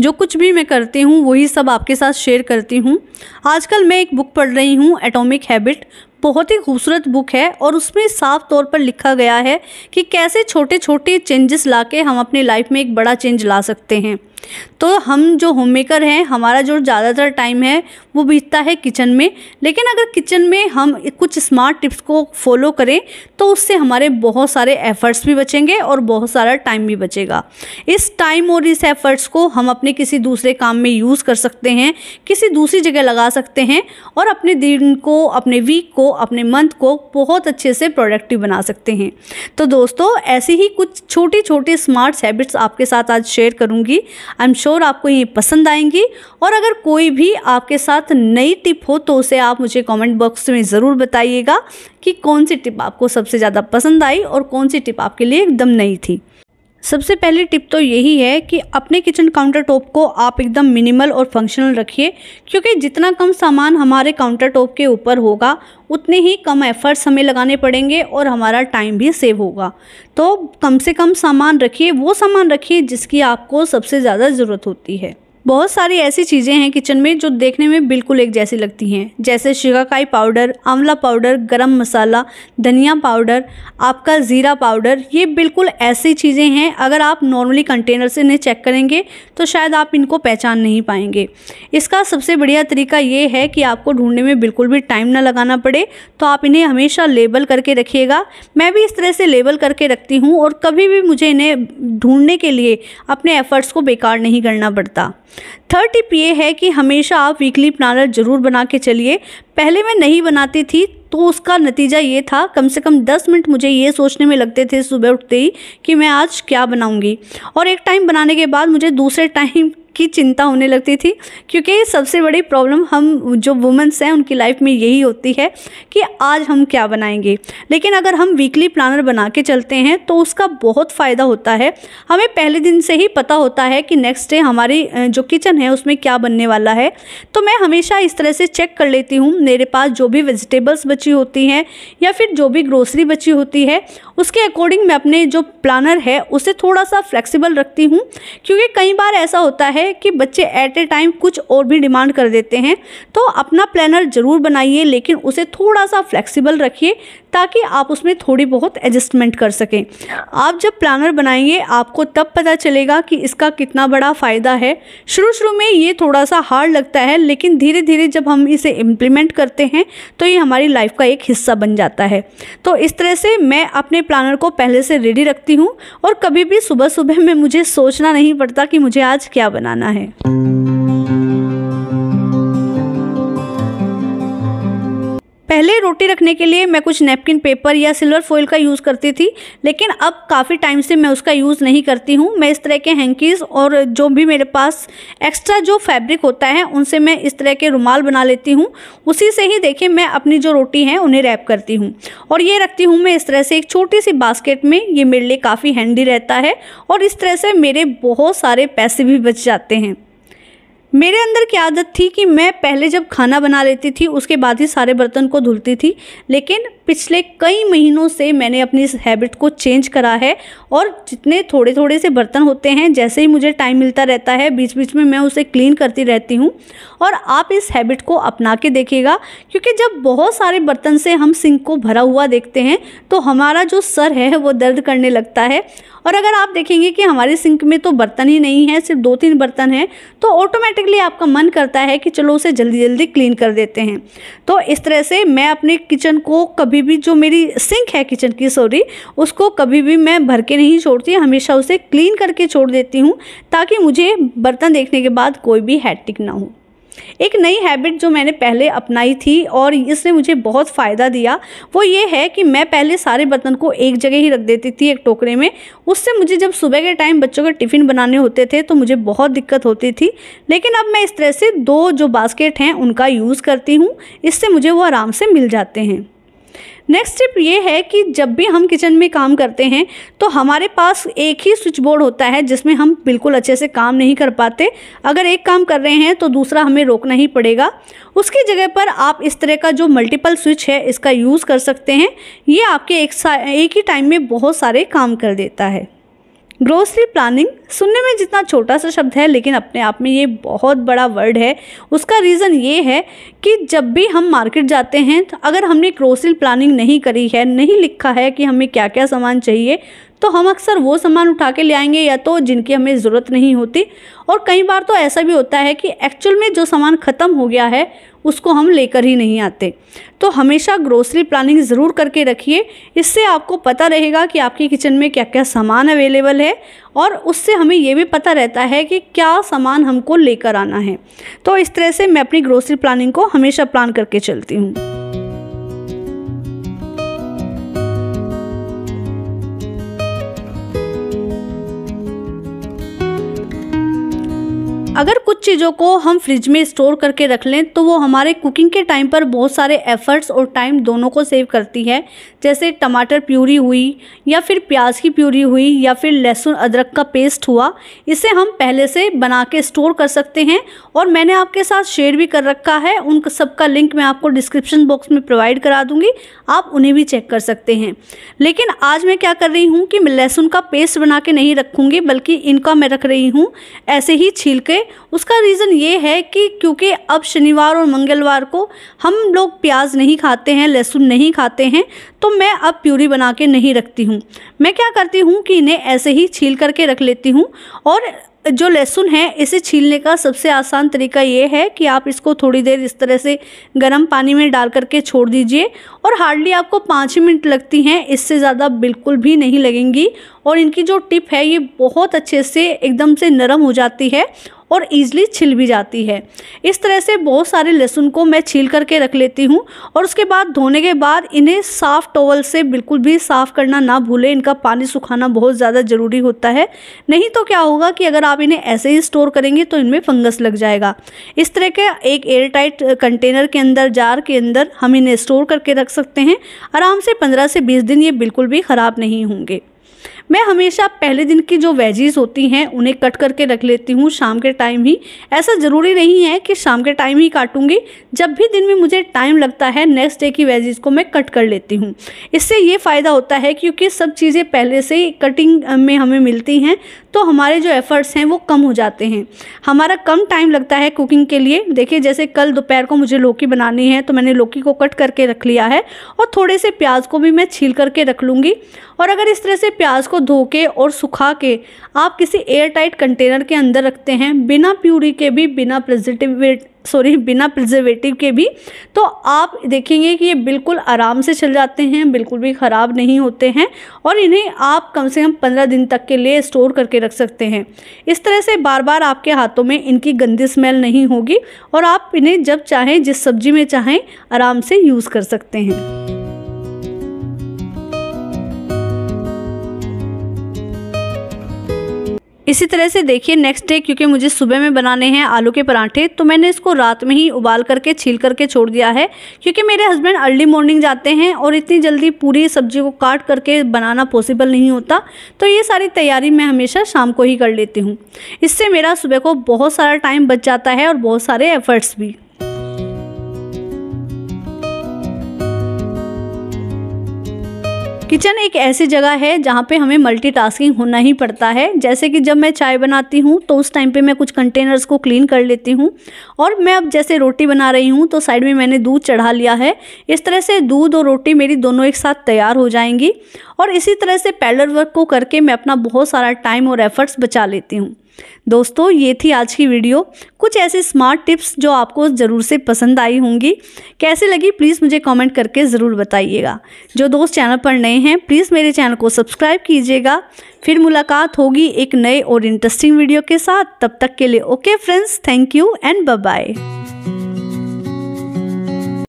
जो कुछ भी मैं करती हूँ वही सब आपके साथ शेयर करती हूँ आजकल मैं एक बुक पढ़ रही हूँ एटॉमिक हैबिट बहुत ही खूबसूरत बुक है और उसमें साफ तौर पर लिखा गया है कि कैसे छोटे छोटे चेंजेस ला के हम अपने लाइफ में एक बड़ा चेंज ला सकते हैं तो हम जो होम मेकर हैं हमारा जो ज़्यादातर टाइम है वो बीतता है किचन में लेकिन अगर किचन में हम कुछ स्मार्ट टिप्स को फॉलो करें तो उससे हमारे बहुत सारे एफ़र्ट्स भी बचेंगे और बहुत सारा टाइम भी बचेगा इस टाइम और इस एफ़र्ट्स को हम अपने किसी दूसरे काम में यूज़ कर सकते हैं किसी दूसरी जगह लगा सकते हैं और अपने दिन को अपने वीक को अपने मंथ को बहुत अच्छे से प्रोडक्टिव बना सकते हैं तो दोस्तों ऐसी ही कुछ छोटी छोटी स्मार्ट हैबिट्स आपके साथ आज शेयर करूँगी आई एम श्योर आपको ये पसंद आएंगी और अगर कोई भी आपके साथ नई टिप हो तो उसे आप मुझे कमेंट बॉक्स में ज़रूर बताइएगा कि कौन सी टिप आपको सबसे ज़्यादा पसंद आई और कौन सी टिप आपके लिए एकदम नई थी सबसे पहली टिप तो यही है कि अपने किचन काउंटर टॉप को आप एकदम मिनिमल और फंक्शनल रखिए क्योंकि जितना कम सामान हमारे काउंटर टॉप के ऊपर होगा उतने ही कम एफर्ट्स हमें लगाने पड़ेंगे और हमारा टाइम भी सेव होगा तो कम से कम सामान रखिए वो सामान रखिए जिसकी आपको सबसे ज़्यादा ज़रूरत होती है बहुत सारी ऐसी चीज़ें हैं किचन में जो देखने में बिल्कुल एक जैसी लगती हैं जैसे शिकाकाई पाउडर आंवला पाउडर गरम मसाला धनिया पाउडर आपका ज़ीरा पाउडर ये बिल्कुल ऐसी चीज़ें हैं अगर आप नॉर्मली कंटेनर से इन्हें चेक करेंगे तो शायद आप इनको पहचान नहीं पाएंगे इसका सबसे बढ़िया तरीका ये है कि आपको ढूंढने में बिल्कुल भी टाइम ना लगाना पड़े तो आप इन्हें हमेशा लेबल करके रखिएगा मैं भी इस तरह से लेबल करके रखती हूँ और कभी भी मुझे इन्हें ढूंढने के लिए अपने एफ़र्ट्स को बेकार नहीं करना पड़ता थर्ड टिप ये है कि हमेशा आप वीकली प्लानर ज़रूर बना के चलिए पहले मैं नहीं बनाती थी तो उसका नतीजा ये था कम से कम दस मिनट मुझे ये सोचने में लगते थे सुबह उठते ही कि मैं आज क्या बनाऊंगी और एक टाइम बनाने के बाद मुझे दूसरे टाइम की चिंता होने लगती थी क्योंकि सबसे बड़ी प्रॉब्लम हम जो वुमेंस हैं उनकी लाइफ में यही होती है कि आज हम क्या बनाएंगे लेकिन अगर हम वीकली प्लानर बना के चलते हैं तो उसका बहुत फ़ायदा होता है हमें पहले दिन से ही पता होता है कि नेक्स्ट डे हमारी जो किचन है उसमें क्या बनने वाला है तो मैं हमेशा इस तरह से चेक कर लेती हूँ मेरे पास जो भी वेजिटेबल्स बची होती हैं या फिर जो भी ग्रोसरी बची होती है उसके अकॉर्डिंग मैं अपने जो प्लानर है उसे थोड़ा सा फ्लेक्सिबल रखती हूँ क्योंकि कई बार ऐसा होता है कि बच्चे एट ए टाइम कुछ और भी डिमांड कर देते हैं तो अपना प्लानर ज़रूर बनाइए लेकिन उसे थोड़ा सा फ्लेक्सिबल रखिए ताकि आप उसमें थोड़ी बहुत एडजस्टमेंट कर सकें आप जब प्लानर बनाएंगे आपको तब पता चलेगा कि इसका कितना बड़ा फ़ायदा है शुरू शुरू में ये थोड़ा सा हार्ड लगता है लेकिन धीरे धीरे जब हम इसे इम्प्लीमेंट करते हैं तो ये हमारी लाइफ का एक हिस्सा बन जाता है तो इस तरह से मैं अपने प्लानर को पहले से रेडी रखती हूँ और कभी भी सुबह सुबह में मुझे सोचना नहीं पड़ता कि मुझे आज क्या बनाना है पहले रोटी रखने के लिए मैं कुछ नैपकिन पेपर या सिल्वर फॉइल का यूज़ करती थी लेकिन अब काफ़ी टाइम से मैं उसका यूज़ नहीं करती हूँ मैं इस तरह के हैंकीज़ और जो भी मेरे पास एक्स्ट्रा जो फैब्रिक होता है उनसे मैं इस तरह के रुमाल बना लेती हूँ उसी से ही देखें मैं अपनी जो रोटी है उन्हें रैप करती हूँ और ये रखती हूँ मैं इस तरह से एक छोटी सी बास्केट में ये मेरे लिए काफ़ी हैंडी रहता है और इस तरह से मेरे बहुत सारे पैसे भी बच जाते हैं मेरे अंदर की आदत थी कि मैं पहले जब खाना बना लेती थी उसके बाद ही सारे बर्तन को धुलती थी लेकिन पिछले कई महीनों से मैंने अपनी इस हैबिट को चेंज करा है और जितने थोड़े थोड़े से बर्तन होते हैं जैसे ही मुझे टाइम मिलता रहता है बीच बीच में मैं उसे क्लीन करती रहती हूँ और आप इस हैबिट को अपना के देखिएगा क्योंकि जब बहुत सारे बर्तन से हम सिंक को भरा हुआ देखते हैं तो हमारा जो सर है वो दर्द करने लगता है और अगर आप देखेंगे कि हमारे सिंक में तो बर्तन ही नहीं है सिर्फ दो तीन बर्तन हैं तो ऑटोमेटिकली आपका मन करता है कि चलो उसे जल्दी जल्दी क्लीन कर देते हैं तो इस तरह से मैं अपने किचन को कभी कभी भी जो मेरी सिंक है किचन की सॉरी उसको कभी भी मैं भर के नहीं छोड़ती हमेशा उसे क्लीन करके छोड़ देती हूँ ताकि मुझे बर्तन देखने के बाद कोई भी हैट्रिक ना हो एक नई हैबिट जो मैंने पहले अपनाई थी और इसने मुझे बहुत फ़ायदा दिया वो ये है कि मैं पहले सारे बर्तन को एक जगह ही रख देती थी एक टोकरे में उससे मुझे जब सुबह के टाइम बच्चों के टिफ़िन बनाने होते थे तो मुझे बहुत दिक्कत होती थी लेकिन अब मैं इस तरह से दो जो बास्केट हैं उनका यूज़ करती हूँ इससे मुझे वो आराम से मिल जाते हैं नेक्स्ट टिप ये है कि जब भी हम किचन में काम करते हैं तो हमारे पास एक ही स्विच बोर्ड होता है जिसमें हम बिल्कुल अच्छे से काम नहीं कर पाते अगर एक काम कर रहे हैं तो दूसरा हमें रोकना ही पड़ेगा उसकी जगह पर आप इस तरह का जो मल्टीपल स्विच है इसका यूज़ कर सकते हैं ये आपके एक, एक ही टाइम में बहुत सारे काम कर देता है ग्रोसरी प्लानिंग सुनने में जितना छोटा सा शब्द है लेकिन अपने आप में ये बहुत बड़ा वर्ड है उसका रीज़न ये है कि जब भी हम मार्केट जाते हैं तो अगर हमने ग्रोसरी प्लानिंग नहीं करी है नहीं लिखा है कि हमें क्या क्या सामान चाहिए तो हम अक्सर वो सामान उठा के ले आएंगे या तो जिनकी हमें ज़रूरत नहीं होती और कई बार तो ऐसा भी होता है कि एक्चुअल में जो सामान ख़त्म हो गया है उसको हम लेकर ही नहीं आते तो हमेशा ग्रोसरी प्लानिंग ज़रूर करके रखिए इससे आपको पता रहेगा कि आपके किचन में क्या क्या सामान अवेलेबल है और उससे हमें ये भी पता रहता है कि क्या सामान हमको लेकर आना है तो इस तरह से मैं अपनी ग्रोसरी प्लानिंग को हमेशा प्लान करके चलती हूँ अगर कुछ चीज़ों को हम फ्रिज में स्टोर करके रख लें तो वो हमारे कुकिंग के टाइम पर बहुत सारे एफ़र्ट्स और टाइम दोनों को सेव करती है जैसे टमाटर प्यूरी हुई या फिर प्याज की प्यूरी हुई या फिर लहसुन अदरक का पेस्ट हुआ इसे हम पहले से बना के स्टोर कर सकते हैं और मैंने आपके साथ शेयर भी कर रखा है उन सबका लिंक मैं आपको डिस्क्रिप्शन बॉक्स में प्रोवाइड करा दूँगी आप उन्हें भी चेक कर सकते हैं लेकिन आज मैं क्या कर रही हूँ कि मैं लहसुन का पेस्ट बना के नहीं रखूँगी बल्कि इनका मैं रख रही हूँ ऐसे ही छील के उसका रीज़न ये है कि क्योंकि अब शनिवार और मंगलवार को हम लोग प्याज नहीं खाते हैं लहसुन नहीं खाते हैं तो मैं अब प्यूरी बना के नहीं रखती हूँ मैं क्या करती हूँ कि इन्हें ऐसे ही छील करके रख लेती हूँ और जो लहसुन है इसे छीलने का सबसे आसान तरीका ये है कि आप इसको थोड़ी देर इस तरह से गर्म पानी में डाल करके छोड़ दीजिए और हार्डली आपको पाँच ही मिनट लगती हैं इससे ज़्यादा बिल्कुल भी नहीं लगेंगी और इनकी जो टिप है ये बहुत अच्छे से एकदम से नरम हो जाती है और ईजली छिल भी जाती है इस तरह से बहुत सारे लहसुन को मैं छील करके रख लेती हूँ और उसके बाद धोने के बाद इन्हें साफ़ साफ़ टॉवल से बिल्कुल भी साफ़ करना ना भूलें इनका पानी सुखाना बहुत ज़्यादा ज़रूरी होता है नहीं तो क्या होगा कि अगर आप इन्हें ऐसे ही स्टोर करेंगे तो इनमें फंगस लग जाएगा इस तरह के एक एयर टाइट कंटेनर के अंदर जार के अंदर हम इन्हें स्टोर करके रख सकते हैं आराम से पंद्रह से बीस दिन ये बिल्कुल भी ख़राब नहीं होंगे मैं हमेशा पहले दिन की जो वेजीज होती हैं उन्हें कट करके रख लेती हूँ शाम के टाइम ही ऐसा ज़रूरी नहीं है कि शाम के टाइम ही काटूँगी जब भी दिन में मुझे टाइम लगता है नेक्स्ट डे की वेजीज को मैं कट कर लेती हूँ इससे ये फ़ायदा होता है क्योंकि सब चीज़ें पहले से ही कटिंग में हमें मिलती हैं तो हमारे जो एफ़र्ट्स हैं वो कम हो जाते हैं हमारा कम टाइम लगता है कुकिंग के लिए देखिए जैसे कल दोपहर को मुझे लौकी बनानी है तो मैंने लौकी को कट करके रख लिया है और थोड़े से प्याज को भी मैं छील करके रख लूँगी और अगर इस तरह से प्याज को धो के और सुखा के आप किसी एयर टाइट कंटेनर के अंदर रखते हैं बिना प्यूरी के भी बिना प्रिजर्टिवेट सॉरी बिना प्रिजर्वेटिव के भी तो आप देखेंगे कि ये बिल्कुल आराम से चल जाते हैं बिल्कुल भी ख़राब नहीं होते हैं और इन्हें आप कम से कम पंद्रह दिन तक के लिए स्टोर करके रख सकते हैं इस तरह से बार बार आपके हाथों में इनकी गंदी स्मेल नहीं होगी और आप इन्हें जब चाहें जिस सब्जी में चाहें आराम से यूज़ कर सकते हैं इसी तरह से देखिए नेक्स्ट डे क्योंकि मुझे सुबह में बनाने हैं आलू के पराठे तो मैंने इसको रात में ही उबाल करके छील करके छोड़ दिया है क्योंकि मेरे हस्बैंड अर्ली मॉर्निंग जाते हैं और इतनी जल्दी पूरी सब्जी को काट करके बनाना पॉसिबल नहीं होता तो ये सारी तैयारी मैं हमेशा शाम को ही कर लेती हूँ इससे मेरा सुबह को बहुत सारा टाइम बच जाता है और बहुत सारे एफर्ट्स भी किचन एक ऐसी जगह है जहाँ पे हमें मल्टीटास्किंग होना ही पड़ता है जैसे कि जब मैं चाय बनाती हूँ तो उस टाइम पे मैं कुछ कंटेनर्स को क्लीन कर लेती हूँ और मैं अब जैसे रोटी बना रही हूँ तो साइड में मैंने दूध चढ़ा लिया है इस तरह से दूध और रोटी मेरी दोनों एक साथ तैयार हो जाएंगी और इसी तरह से पैलर वर्क को करके मैं अपना बहुत सारा टाइम और एफर्ट्स बचा लेती हूँ दोस्तों ये थी आज की वीडियो कुछ ऐसे स्मार्ट टिप्स जो आपको ज़रूर से पसंद आई होंगी कैसे लगी प्लीज़ मुझे कमेंट करके ज़रूर बताइएगा जो दोस्त चैनल पर नए हैं प्लीज़ मेरे चैनल को सब्सक्राइब कीजिएगा फिर मुलाकात होगी एक नए और इंटरेस्टिंग वीडियो के साथ तब तक के लिए okay friends thank you and bye